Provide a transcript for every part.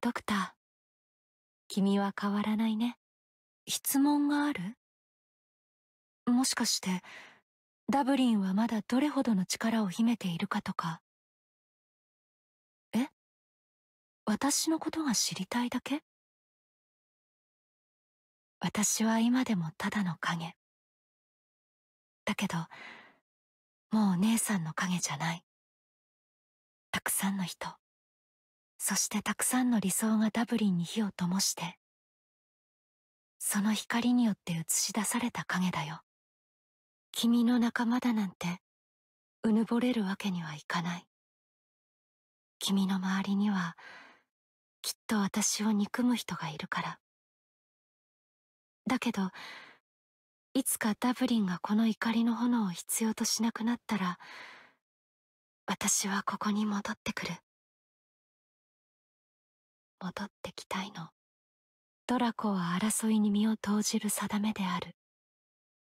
ドクター。君は変わらないね。質問があるもしかして、ダブリンはまだどれほどの力を秘めているかとか。え私のことが知りたいだけ私は今でもただの影。だけど、もう姉さんの影じゃない。たくさんの人。そしてたくさんの理想がダブリンに火を灯して、その光によって映し出された影だよ。君の仲間だなんて、うぬぼれるわけにはいかない。君の周りには、きっと私を憎む人がいるから。だけど、いつかダブリンがこの怒りの炎を必要としなくなったら、私はここに戻ってくる。戻ってきたいの。ドラコは争いに身を投じる定めである。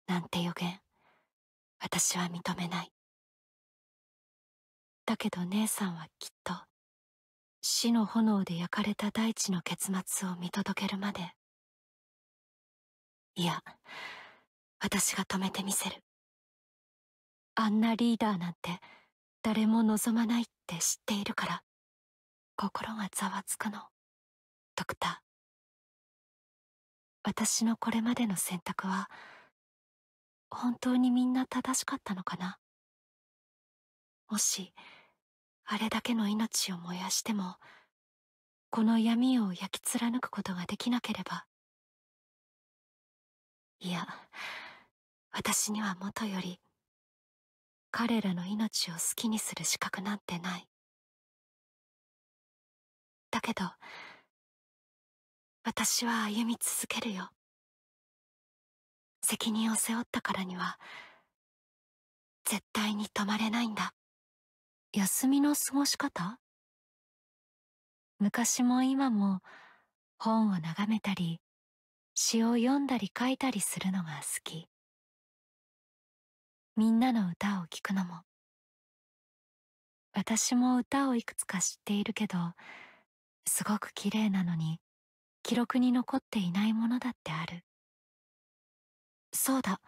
なんて予言、私は認めない。だけど姉さんはきっと、死の炎で焼かれた大地の結末を見届けるまで。いや、私が止めてみせる。あんなリーダーなんて誰も望まないって知っているから。心がざわつくのドクター私のこれまでの選択は本当にみんな正しかったのかなもしあれだけの命を燃やしてもこの闇を焼き貫くことができなければいや私にはもとより彼らの命を好きにする資格なんてないたけど私は歩み続けるよ責任を背負ったからには絶対に止まれないんだ休みの過ごし方昔も今も本を眺めたり詩を読んだり書いたりするのが好きみんなの歌を聴くのも私も歌をいくつか知っているけどすごく綺麗なのに記録に残っていないものだってあるそうだ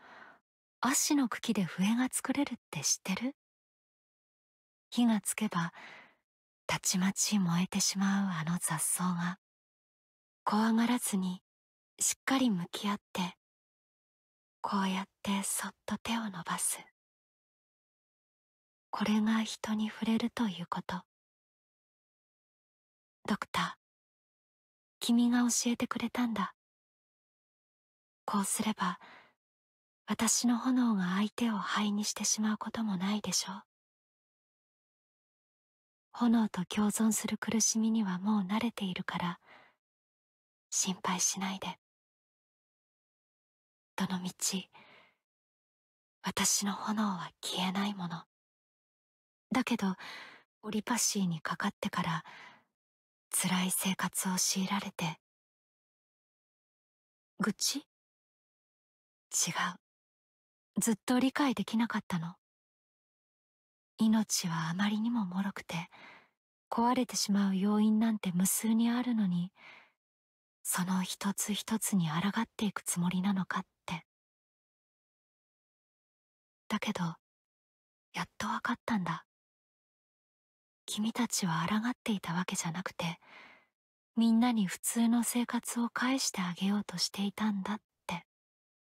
葦の茎で笛が作れるって知ってる火がつけばたちまち燃えてしまうあの雑草が怖がらずにしっかり向き合ってこうやってそっと手を伸ばすこれが人に触れるということドクター君が教えてくれたんだこうすれば私の炎が相手を灰にしてしまうこともないでしょう炎と共存する苦しみにはもう慣れているから心配しないでどのみち私の炎は消えないものだけどオリパシーにかかってから辛い生活を強いられて愚痴違うずっと理解できなかったの命はあまりにも脆くて壊れてしまう要因なんて無数にあるのにその一つ一つに抗っていくつもりなのかってだけどやっとわかったんだ君たちは抗っていたわけじゃなくてみんなに普通の生活を返してあげようとしていたんだ